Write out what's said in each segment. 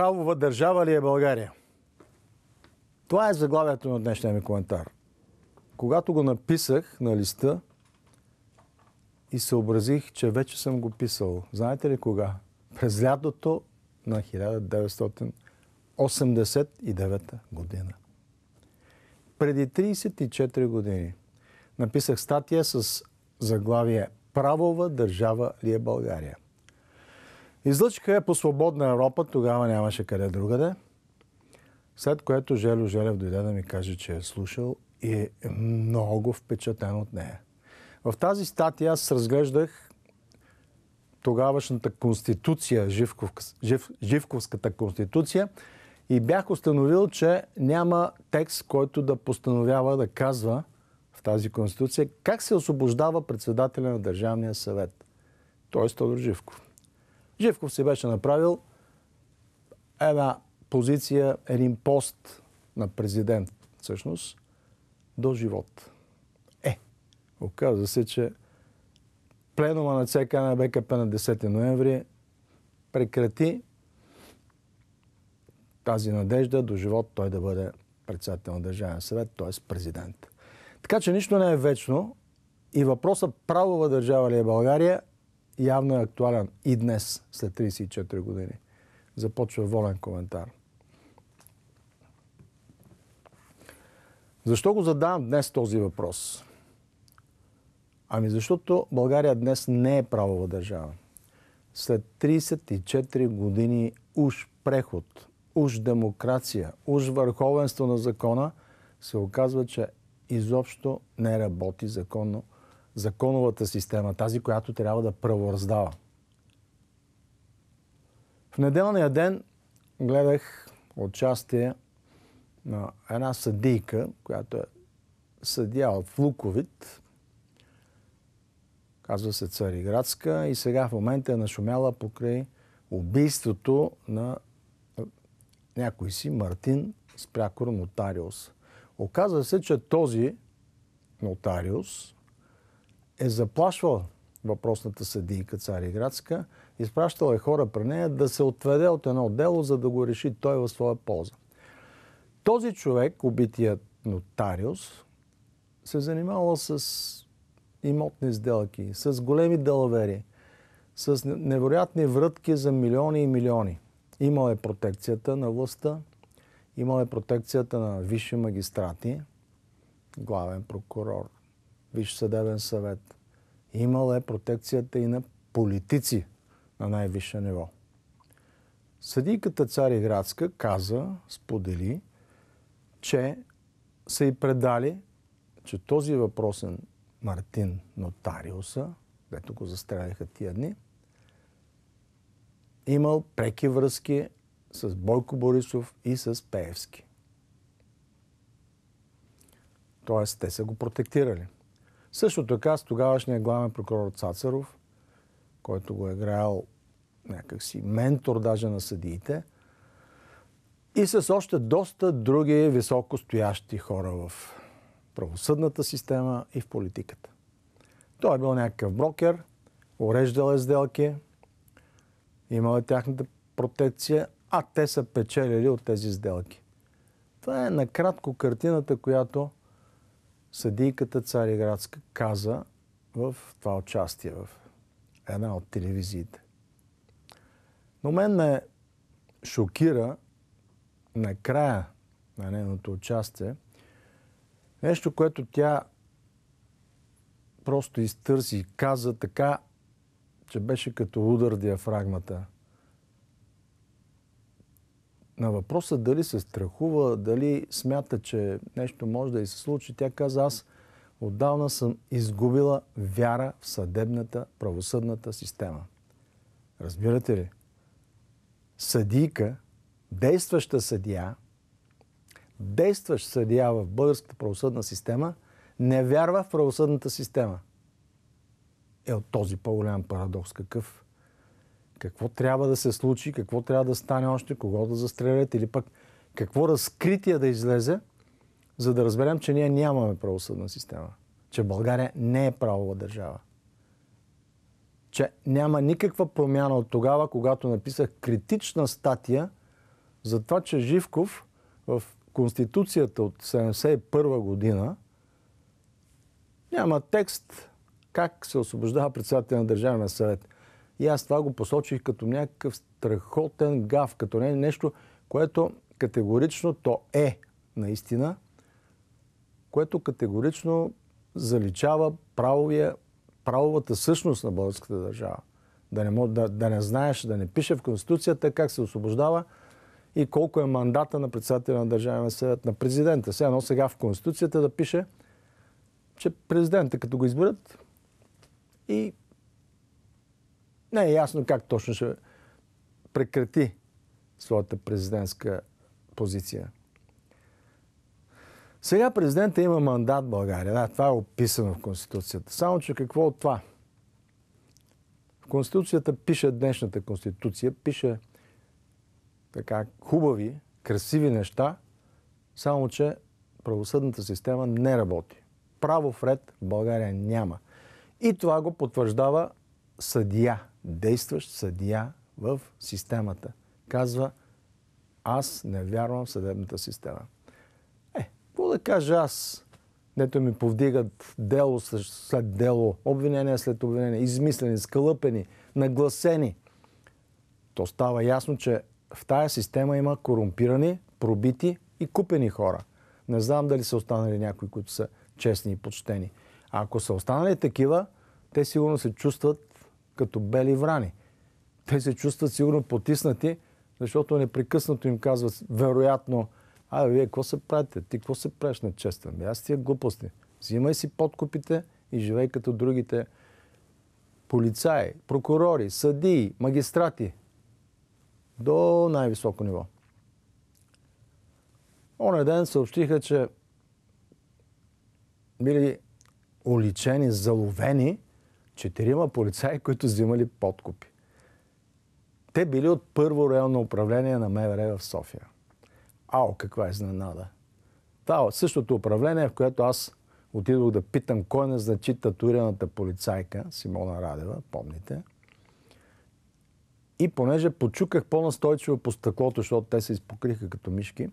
правова държава ли е България? Това е заглавието на днешния ми коментар. Когато го написах на листа и съобразих, че вече съм го писал, знаете ли кога? През лятото на 1989 година. Преди 34 години написах статия с заглавие Правова държава ли е България? Излъчиха я е по свободна Европа, тогава нямаше къде другаде. След което Желю Желев дойде да ми каже, че е слушал и е много впечатлен от нея. В тази статия аз разглеждах тогавашната конституция, Живков, Жив, Живковската конституция, и бях установил, че няма текст, който да постановява, да казва в тази конституция как се освобождава председателя на Държавния съвет. Той е Тодор Живков. Живков си беше направил една позиция, един пост на президент, всъщност, до живот. Е, оказа се, че пленума на ЦК на БКП на 10 ноември прекрати тази надежда до живот той да бъде председател на Държавен съвет, т.е. президент. Така че нищо не е вечно и въпросът правова държава ли е България явно е актуален и днес, след 34 години. Започва волен коментар. Защо го задавам днес този въпрос? Ами защото България днес не е правова държава. След 34 години уж преход, уж демокрация, уж върховенство на закона, се оказва, че изобщо не работи законно законовата система, тази, която трябва да правораздава. В неделния ден гледах участие на една съдийка, която е съдия от Луковит, казва се Цариградска, и сега в момента е нашумяла покрай убийството на някой си Мартин Спрякор Нотариус. Оказва се, че този нотариус е заплашвал въпросната съдийка Цариградска, изпращал е хора при нея да се отведе от едно дело, за да го реши той в своя полза. Този човек, убитият нотариус, се занимавал с имотни сделки, с големи делавери, с невероятни врътки за милиони и милиони. Имал е протекцията на властта, имал е протекцията на висши магистрати, главен прокурор, Висш съдебен съвет. Имал е протекцията и на политици на най-висше ниво. Съдийката цари Градска каза, сподели, че са и предали, че този въпросен Мартин Нотариуса, дето го застреляха тия дни, имал преки връзки с Бойко Борисов и с Пеевски. Тоест, те са го протектирали. Също така с тогавашния главен прокурор Цацаров, който го е играл някакси ментор даже на съдиите, и с още доста други високостоящи хора в правосъдната система и в политиката. Той е бил някакъв брокер, уреждал е сделки, имал е тяхната протекция, а те са печелили от тези сделки. Това е накратко картината, която съдийката Цариградска каза в това участие в една от телевизиите. Но мен ме шокира накрая на нейното участие нещо, което тя просто изтърси и каза така, че беше като удар диафрагмата – на въпроса дали се страхува, дали смята, че нещо може да и се случи, тя каза, аз отдавна съм изгубила вяра в съдебната, правосъдната система. Разбирате ли? Съдийка, действаща съдия, действащ съдия в българската правосъдна система, не вярва в правосъдната система. Е от този по-голям парадокс какъв? какво трябва да се случи, какво трябва да стане още, кого да застрелят или пък какво разкритие да излезе, за да разберем, че ние нямаме правосъдна система. Че България не е правова държава. Че няма никаква промяна от тогава, когато написах критична статия за това, че Живков в Конституцията от 1971 година няма текст как се освобождава председател на Държавния съвет – и аз това го посочих като някакъв страхотен гав, като не нещо, което категорично то е наистина, което категорично заличава правовия, правовата същност на българската държава. Да не, мож, да, да не знаеш, да не пише в Конституцията как се освобождава и колко е мандата на председателя на Държавния съвет, на президента. Сега, но сега в Конституцията да пише, че президента като го изберат и не е ясно как точно ще прекрати своята президентска позиция. Сега президента има мандат в България. Да, това е описано в Конституцията. Само, че какво от това? В Конституцията пише днешната Конституция, пише така хубави, красиви неща, само, че правосъдната система не работи. Право в ред в България няма. И това го потвърждава съдия действащ съдия в системата. Казва, аз не вярвам в съдебната система. Е, какво да кажа аз? Нето ми повдигат дело след дело, обвинение след обвинение, измислени, скълъпени, нагласени. То става ясно, че в тая система има корумпирани, пробити и купени хора. Не знам дали са останали някои, които са честни и почтени. А ако са останали такива, те сигурно се чувстват като бели врани. Те се чувстват сигурно потиснати, защото непрекъснато им казват, вероятно, а вие какво се правите? Ти какво се правиш на Бе, аз е глупости. Взимай си подкупите и живей като другите полицаи, прокурори, съдии, магистрати до най-високо ниво. Оне ден съобщиха, че били уличени, заловени четирима полицаи, които взимали подкупи. Те били от първо районно управление на МВР е в София. Ао, каква изненада! е същото управление, в което аз отидох да питам кой назначи татуираната полицайка Симона Радева, помните. И понеже почуках по-настойчиво по стъклото, защото те се изпокриха като мишки,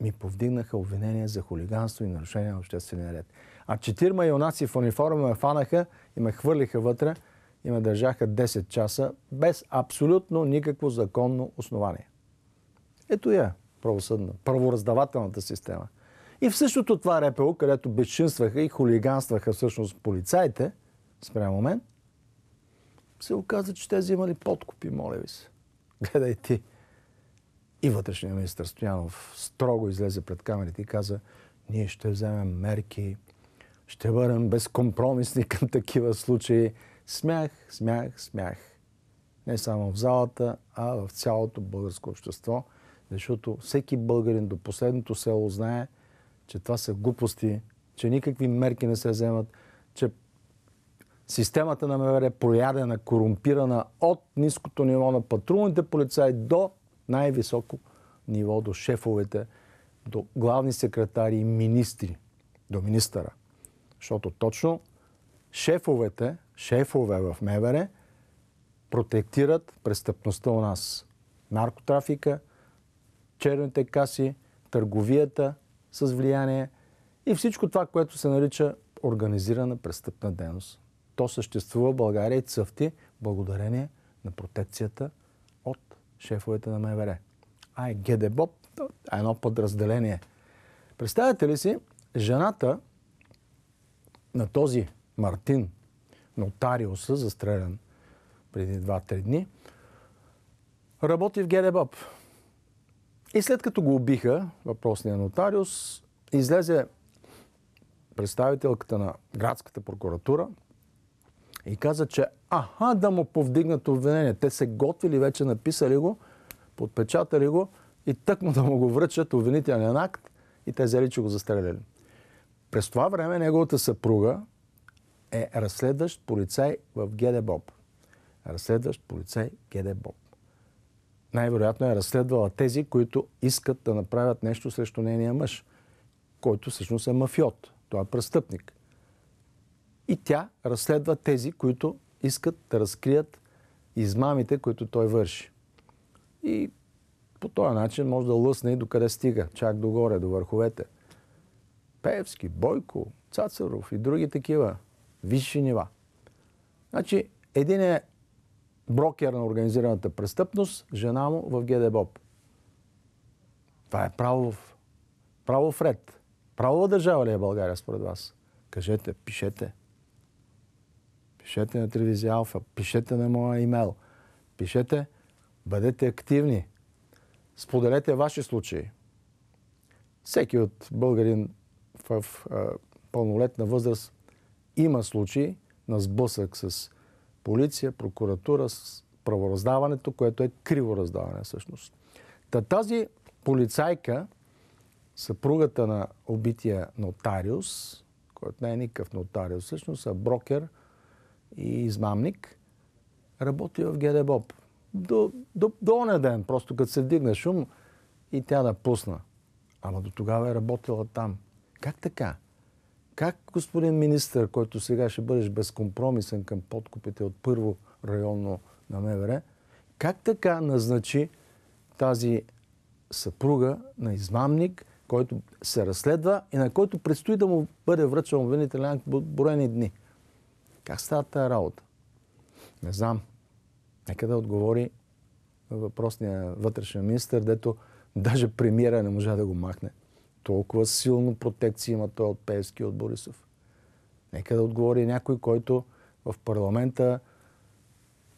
ми повдигнаха обвинения за хулиганство и нарушение на обществения ред. А четирма юнаци в униформа ме фанаха и ме хвърлиха вътре и ме държаха 10 часа без абсолютно никакво законно основание. Ето я правосъдна, правораздавателната система. И в същото това РПО, където безчинстваха и хулиганстваха всъщност полицаите, спрямо мен, се оказа, че тези имали подкупи, моля ви се. Гледай ти. И вътрешния министр Стоянов строго излезе пред камерите и каза, ние ще вземем мерки ще бъдем безкомпромисни към такива случаи. Смях, смях, смях. Не само в залата, а в цялото българско общество, защото всеки българин до последното село знае, че това са глупости, че никакви мерки не се вземат, че системата на МВР е проядена, корумпирана от ниското ниво на патрулните полицаи до най-високо ниво, до шефовете, до главни секретари и министри, до министъра. Защото точно шефовете, шефове в МВР, протектират престъпността у нас. Наркотрафика, черните каси, търговията с влияние и всичко това, което се нарича организирана престъпна дейност. То съществува в България и цъфти благодарение на протекцията от шефовете на МВР. А е ГДБОП, едно подразделение. Представете ли си, жената, на този Мартин Нотариуса, застрелян преди 2-3 дни, работи в Гедебаб. И след като го убиха, въпросния нотариус, излезе представителката на градската прокуратура и каза, че аха, да му повдигнат обвинение. Те се готвили вече, написали го, подпечатали го и тъкмо да му го връчат обвинителен акт и те взели, че го застреляли. През това време неговата съпруга е разследващ полицай в ГДБОП. Разследващ полицай ГДБОП. Най-вероятно е разследвала тези, които искат да направят нещо срещу нейния мъж, който всъщност е мафиот. Той е престъпник. И тя разследва тези, които искат да разкрият измамите, които той върши. И по този начин може да лъсне и докъде стига, чак догоре, до върховете. Певски, Бойко, Цацаров и други такива висши нива. Значи, един е брокер на организираната престъпност, жена му в ГДБОП. Това е право в ред. в държава ли е България според вас? Кажете, пишете. Пишете на телевизия Алфа, пишете на моя имейл. Пишете, бъдете активни. Споделете ваши случаи. Всеки от българин в пълнолетна възраст има случаи на сблъсък с полиция, прокуратура, с правораздаването, което е криво раздаване всъщност. Та тази полицайка, съпругата на убития нотариус, който не е никакъв нотариус, всъщност е брокер и измамник, работи в ГДБОП. До, до, до оня ден, просто като се вдигна шум и тя напусна. Ама до тогава е работила там. Как така? Как господин министр, който сега ще бъдеш безкомпромисен към подкупите от първо районно на МВР, как така назначи тази съпруга на измамник, който се разследва и на който предстои да му бъде връчен обвинителен акт броени дни? Как става тази работа? Не знам. Нека да отговори въпросния вътрешен министр, дето даже премиера не можа да го махне. Толкова силно протекция има той от Певски и от Борисов. Нека да отговори някой, който в парламента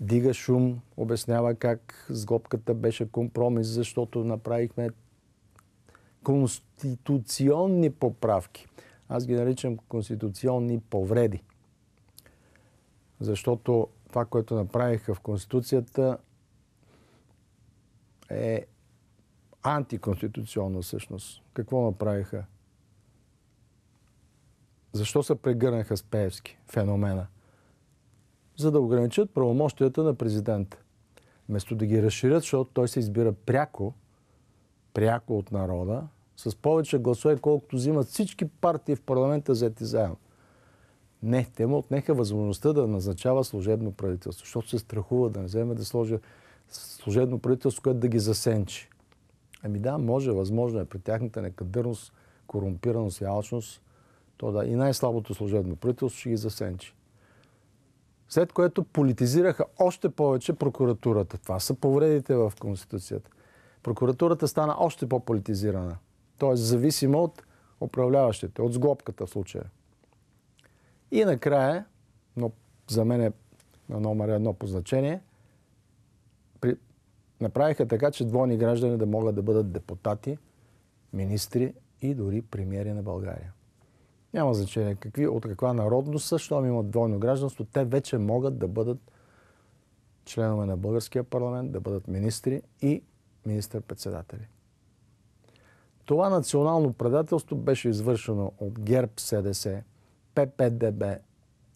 дига шум, обяснява как сглобката беше компромис, защото направихме конституционни поправки. Аз ги наричам конституционни повреди. Защото това, което направиха в Конституцията е антиконституционна всъщност. Какво направиха? Защо се прегърнаха с Пеевски феномена? За да ограничат правомощията на президента. Вместо да ги разширят, защото той се избира пряко, пряко от народа, с повече гласове, колкото взимат всички партии в парламента взети заедно. Не, те му отнеха възможността да назначава служебно правителство, защото се страхува да не вземе да сложи служебно правителство, което да ги засенчи. Ами да, може, възможно е. При тяхната некадърност, корумпираност и алчност, то да, и най-слабото служебно правителство ще ги засенчи. След което политизираха още повече прокуратурата. Това са повредите в Конституцията. Прокуратурата стана още по-политизирана. Тоест, зависимо от управляващите, от сглобката в случая. И накрая, но за мен е на номер едно по значение, при Направиха така, че двойни граждани да могат да бъдат депутати, министри и дори премиери на България. Няма значение какви, от каква народност са, щом имат двойно гражданство, те вече могат да бъдат членове на българския парламент, да бъдат министри и министър-председатели. Това национално предателство беше извършено от ГЕРБ, СДС, ППДБ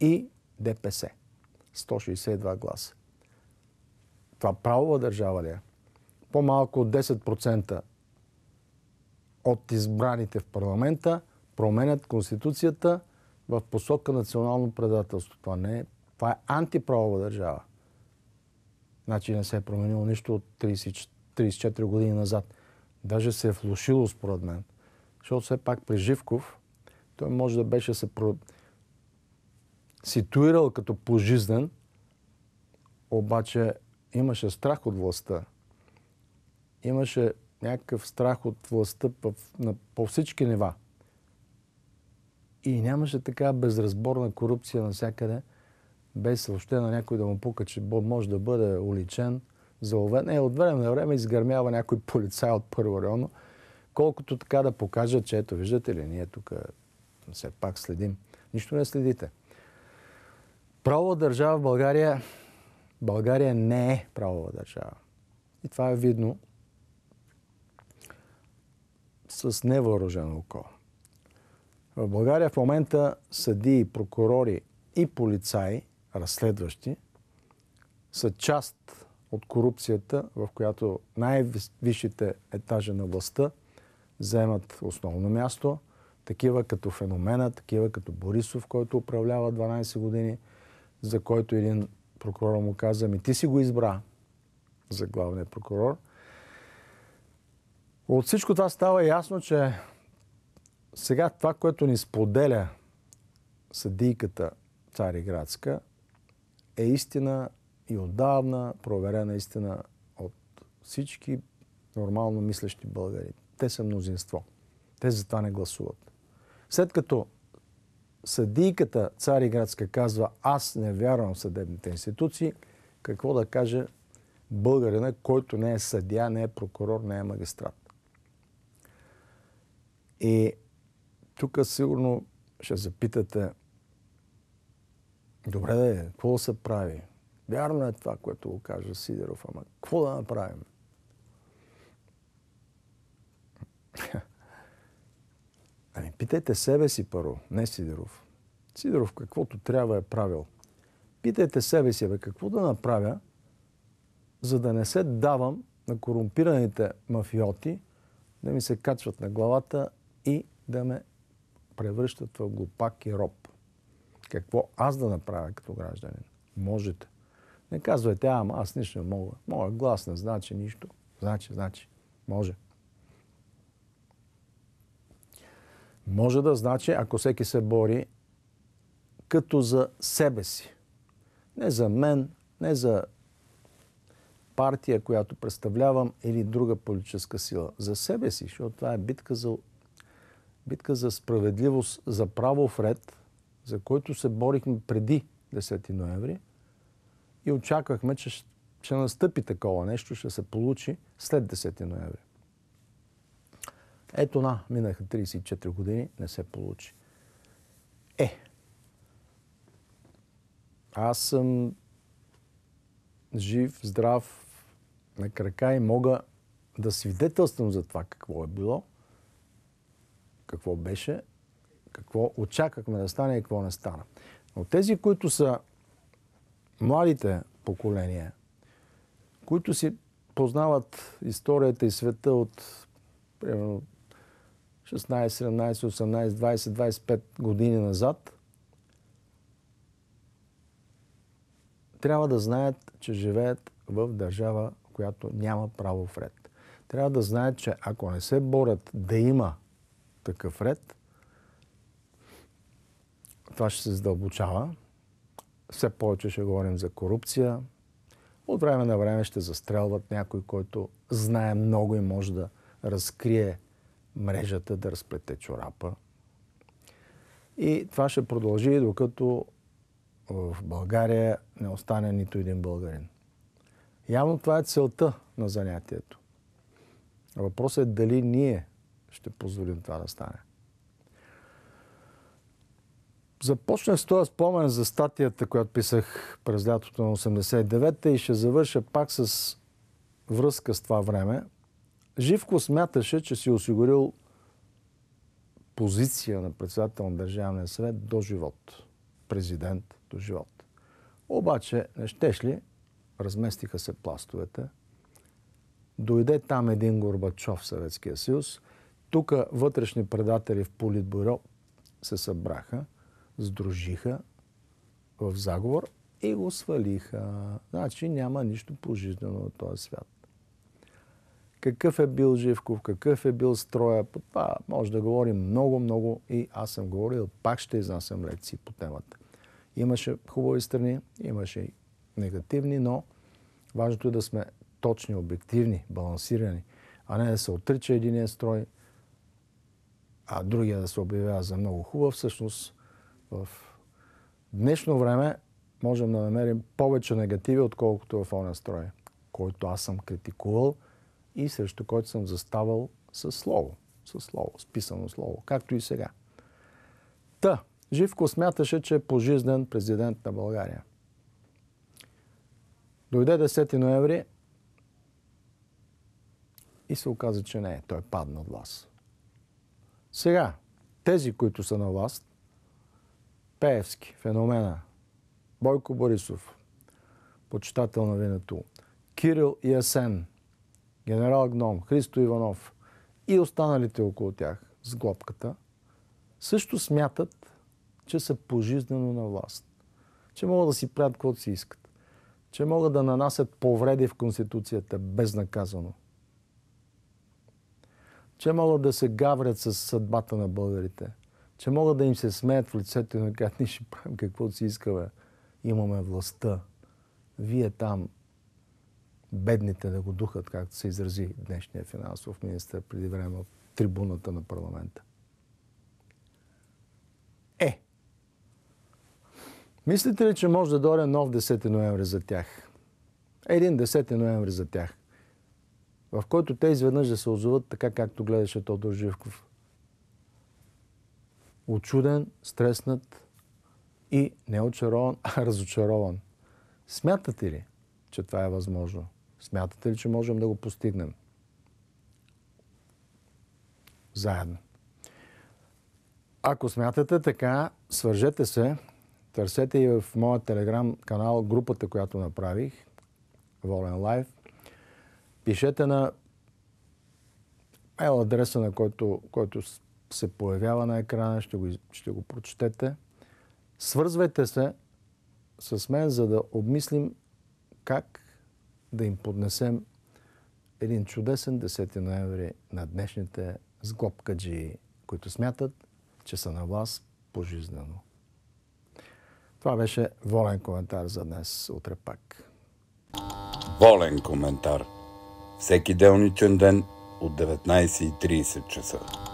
и ДПС. 162 гласа. Това правова държава ли е? По-малко от 10% от избраните в парламента променят Конституцията в посока национално предателство. Това не е. Това е антиправова държава. Значи не се е променило нищо от 30, 34 години назад. Даже се е влушило според мен. Защото все пак при Живков той може да беше се про... ситуирал като пожизнен, обаче имаше страх от властта. Имаше някакъв страх от властта по, на, по всички нива. И нямаше така безразборна корупция навсякъде, без въобще на някой да му пука, че може да бъде уличен, заловен. Не, от време на време изгърмява някой полицай от първо районно, колкото така да покажа, че ето, виждате ли, ние тук все пак следим. Нищо не следите. Право държава в България България не е правова държава. И това е видно с невъоръжено око. В България в момента съдии, прокурори и полицаи, разследващи, са част от корупцията, в която най-висшите етажи на властта вземат основно място. Такива като феномена, такива като Борисов, който управлява 12 години, за който един прокурора му каза, ми ти си го избра за главния прокурор. От всичко това става ясно, че сега това, което ни споделя съдийката Цариградска, е истина и отдавна проверена истина от всички нормално мислещи българи. Те са мнозинство. Те затова не гласуват. След като съдийката Цариградска казва аз не вярвам в съдебните институции, какво да каже българина, който не е съдия, не е прокурор, не е магистрат. И тук сигурно ще запитате, добре да е, какво да се прави? Вярно е това, което го каже Сидеров, ама какво да направим? Ами питайте себе си първо, не Сидеров. Сидеров каквото трябва е правил. Питайте себе си, бе, какво да направя, за да не се давам на корумпираните мафиоти, да ми се качват на главата и да ме превръщат в глупак и роб. Какво аз да направя като гражданин? Можете. Не казвайте, ама аз нищо не мога. Моя глас не значи нищо. Значи, значи. Може. Може да значи, ако всеки се бори като за себе си. Не за мен, не за партия, която представлявам, или друга политическа сила. За себе си, защото това е битка за, битка за справедливост, за правов ред, за който се борихме преди 10 ноември и очаквахме, че ще настъпи такова нещо, ще се получи след 10 ноември. Ето на, минаха 34 години, не се получи. Е, аз съм жив, здрав, на крака и мога да свидетелствам за това какво е било, какво беше, какво очаквахме да стане и какво не стана. Но тези, които са младите поколения, които си познават историята и света от примерно 16, 17, 18, 20, 25 години назад, трябва да знаят, че живеят в държава, която няма право в ред. Трябва да знаят, че ако не се борят да има такъв ред, това ще се задълбочава. Все повече ще говорим за корупция. От време на време ще застрелват някой, който знае много и може да разкрие мрежата да разплете чорапа. И това ще продължи, докато в България не остане нито един българин. Явно това е целта на занятието. Въпросът е дали ние ще позволим това да стане. Започнах с този спомен за статията, която писах през лятото на 89-та и ще завърша пак с връзка с това време – Живко смяташе, че си осигурил позиция на председател на Държавния съвет до живот. Президент до живот. Обаче, не щеш ли, разместиха се пластовете, дойде там един Горбачов в Съветския съюз, тук вътрешни предатели в Политбюро се събраха, сдружиха в заговор и го свалиха. Значи няма нищо положително на този свят какъв е бил Живков, какъв е бил строя. По това може да говорим много, много и аз съм говорил, пак ще изнасям лекции по темата. Имаше хубави страни, имаше и негативни, но важното е да сме точни, обективни, балансирани, а не да се отрича единия строй, а другия да се обявява за много хубав. Всъщност в днешно време можем да намерим повече негативи, отколкото в оня строй, който аз съм критикувал – и срещу който съм заставал със слово. Със слово, с писано слово, както и сега. Та, Живко смяташе, че е пожизнен президент на България. Дойде 10 ноември и се оказа, че не е. Той падна от власт. Сега, тези, които са на власт, Пеевски, феномена, Бойко Борисов, почитател на винато, Кирил и Асен, генерал Гном, Христо Иванов и останалите около тях с глобката, също смятат, че са пожизнено на власт. Че могат да си правят каквото си искат. Че могат да нанасят повреди в Конституцията безнаказано. Че могат да се гаврят с съдбата на българите. Че могат да им се смеят в лицето и да кажат, ние ще правим каквото си искаме. Имаме властта. Вие там бедните да го духат, както се изрази днешния финансов министр преди време от трибуната на парламента. Е, мислите ли, че може да дойде нов 10 ноември за тях? Един 10 ноември за тях, в който те изведнъж да се озоват така, както гледаше Тодор Живков. Очуден, стреснат и не очарован, а разочарован. Смятате ли, че това е възможно? Смятате ли, че можем да го постигнем? Заедно. Ако смятате така, свържете се, търсете и в моя телеграм канал групата, която направих, Волен Лайв. Пишете на ел адреса, на който, който се появява на екрана, ще го, ще го прочетете. Свързвайте се с мен, за да обмислим как да им поднесем един чудесен 10 ноември на днешните сглобкаджи, които смятат, че са на вас пожизнено. Това беше волен коментар за днес. Утре пак. Волен коментар. Всеки делничен ден от 19.30 часа.